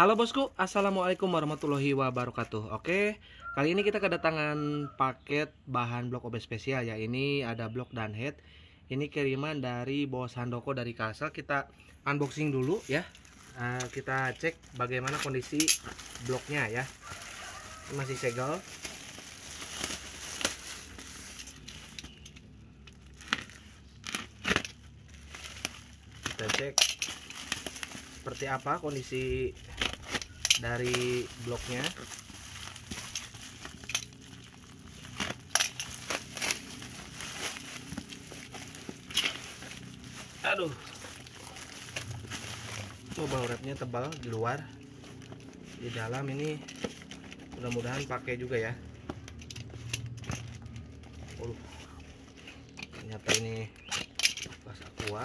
Halo bosku, assalamualaikum warahmatullahi wabarakatuh. Oke, kali ini kita kedatangan paket bahan blok obes spesial ya. Ini ada blok dan head. Ini kiriman dari bos Handoko dari Kasel. Kita unboxing dulu ya. Eh, kita cek bagaimana kondisi bloknya ya. masih segel. Kita cek seperti apa kondisi dari bloknya aduh bau wrapnya tebal di luar di dalam ini mudah-mudahan pakai juga ya oh, ternyata ini pas aqua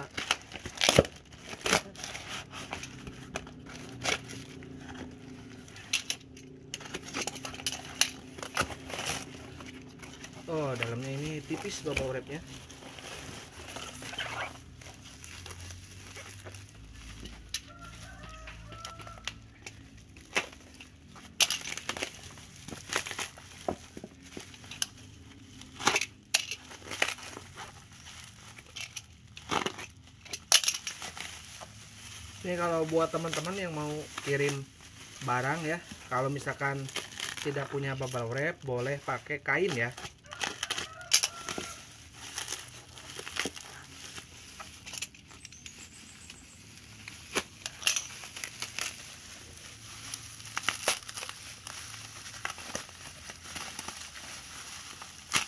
oh dalamnya ini tipis bubble wrapnya ini kalau buat teman-teman yang mau kirim barang ya kalau misalkan tidak punya bubble wrap boleh pakai kain ya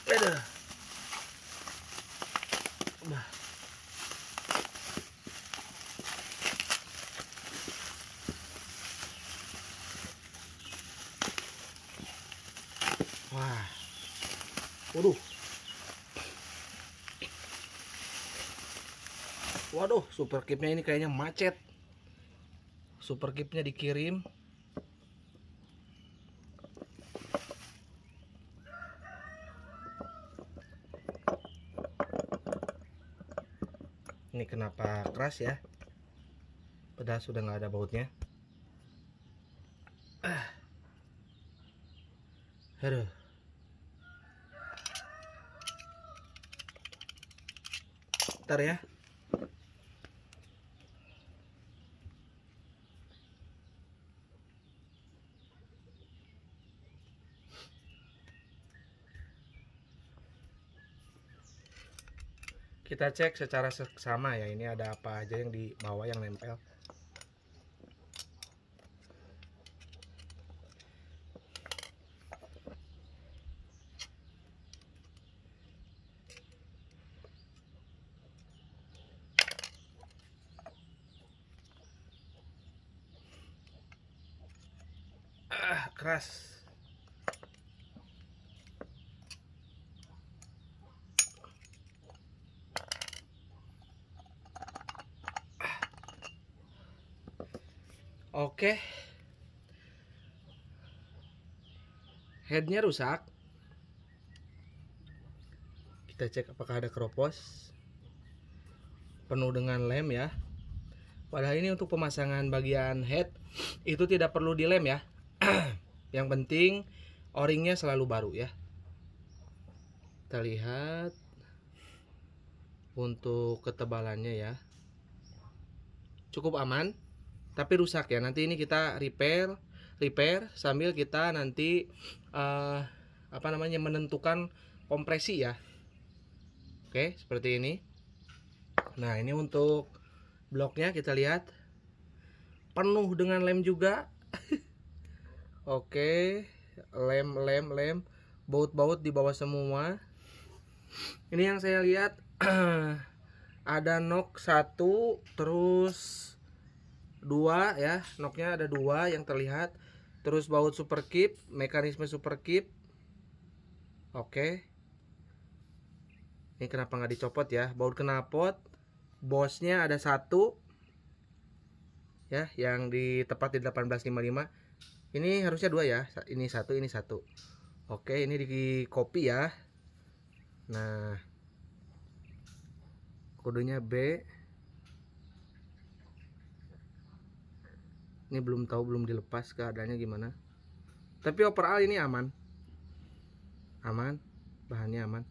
Aduh. Wah. Waduh. Waduh, super kipnya ini kayaknya macet. Super kipnya dikirim ini kenapa keras ya padahal sudah nggak ada bautnya ah. aduh ntar ya kita cek secara sama ya ini ada apa aja yang di bawah yang nempel ah keras Oke. Headnya rusak. Kita cek apakah ada keropos. Penuh dengan lem ya. Padahal ini untuk pemasangan bagian head itu tidak perlu dilem ya. Yang penting O-ringnya selalu baru ya. Kita lihat untuk ketebalannya ya. Cukup aman tapi rusak ya nanti ini kita repair repair sambil kita nanti uh, apa namanya menentukan kompresi ya oke seperti ini nah ini untuk bloknya kita lihat penuh dengan lem juga oke lem lem lem baut-baut di bawah semua ini yang saya lihat ada nok satu terus dua ya noknya ada dua yang terlihat terus baut super keep mekanisme super keep oke ini kenapa nggak dicopot ya baut kenapot bosnya ada satu ya yang di tepat di 1855 ini harusnya dua ya ini satu ini satu oke ini di copy ya nah kodenya B ini belum tahu belum dilepas keadaannya gimana tapi overall ini aman aman bahannya aman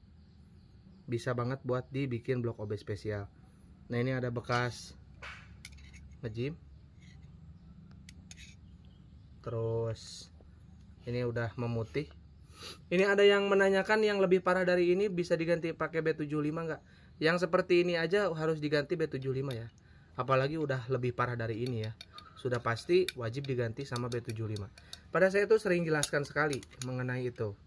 bisa banget buat dibikin blok OB spesial nah ini ada bekas ngejim terus ini udah memutih ini ada yang menanyakan yang lebih parah dari ini bisa diganti pakai B75 nggak? Yang seperti ini aja harus diganti B75 ya. Apalagi udah lebih parah dari ini ya sudah pasti wajib diganti sama B75. Pada saya itu sering jelaskan sekali mengenai itu.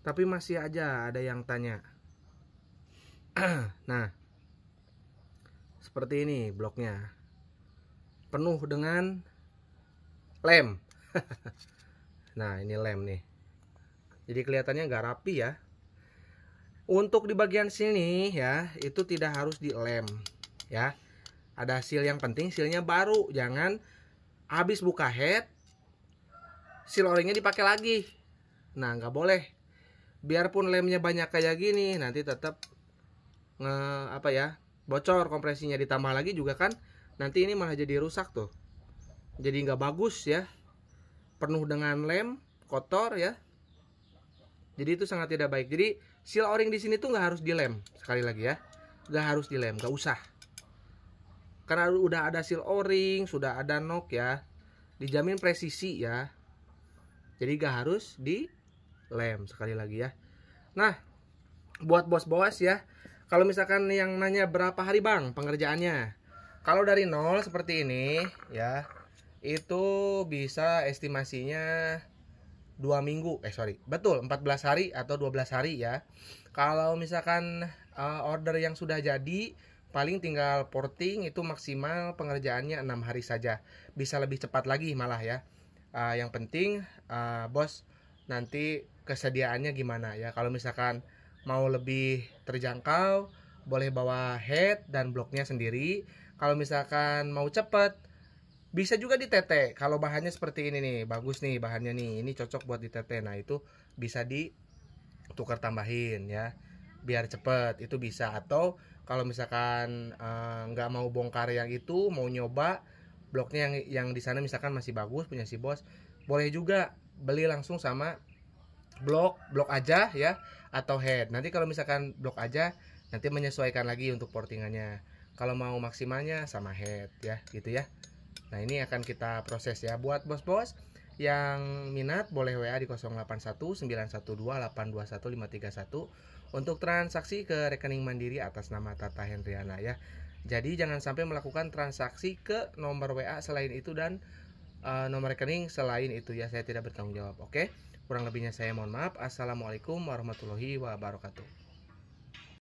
Tapi masih aja ada yang tanya. nah, seperti ini bloknya. Penuh dengan lem. nah, ini lem nih. Jadi kelihatannya nggak rapi ya. Untuk di bagian sini ya, itu tidak harus dilem ya ada seal yang penting sealnya baru jangan habis buka head seal oringnya dipakai lagi nah nggak boleh biarpun lemnya banyak kayak gini nanti tetap nge apa ya bocor kompresinya ditambah lagi juga kan nanti ini malah jadi rusak tuh jadi nggak bagus ya penuh dengan lem kotor ya jadi itu sangat tidak baik jadi seal oring di sini tuh nggak harus dilem sekali lagi ya nggak harus dilem nggak usah karena udah ada seal o-ring sudah ada nok ya dijamin presisi ya jadi gak harus di lem sekali lagi ya nah buat bos bos ya kalau misalkan yang nanya berapa hari bang pengerjaannya kalau dari nol seperti ini ya itu bisa estimasinya dua minggu eh sorry betul 14 hari atau 12 hari ya kalau misalkan uh, order yang sudah jadi paling tinggal porting itu maksimal pengerjaannya enam hari saja bisa lebih cepat lagi malah ya uh, yang penting uh, bos nanti kesediaannya gimana ya kalau misalkan mau lebih terjangkau boleh bawa head dan bloknya sendiri kalau misalkan mau cepet bisa juga di tetek kalau bahannya seperti ini nih bagus nih bahannya nih ini cocok buat di tetek nah itu bisa ditukar tambahin ya biar cepet itu bisa atau kalau misalkan eh, nggak uh, mau bongkar yang itu mau nyoba bloknya yang yang di sana misalkan masih bagus punya si bos boleh juga beli langsung sama blok blok aja ya atau head nanti kalau misalkan blok aja nanti menyesuaikan lagi untuk portingannya kalau mau maksimalnya sama head ya gitu ya nah ini akan kita proses ya buat bos-bos yang minat boleh WA di 081 912 821 531 untuk transaksi ke rekening Mandiri atas nama Tata Hendriana ya. Jadi jangan sampai melakukan transaksi ke nomor WA selain itu dan uh, nomor rekening selain itu ya. Saya tidak bertanggung jawab. Oke. Kurang lebihnya saya mohon maaf. Assalamualaikum warahmatullahi wabarakatuh.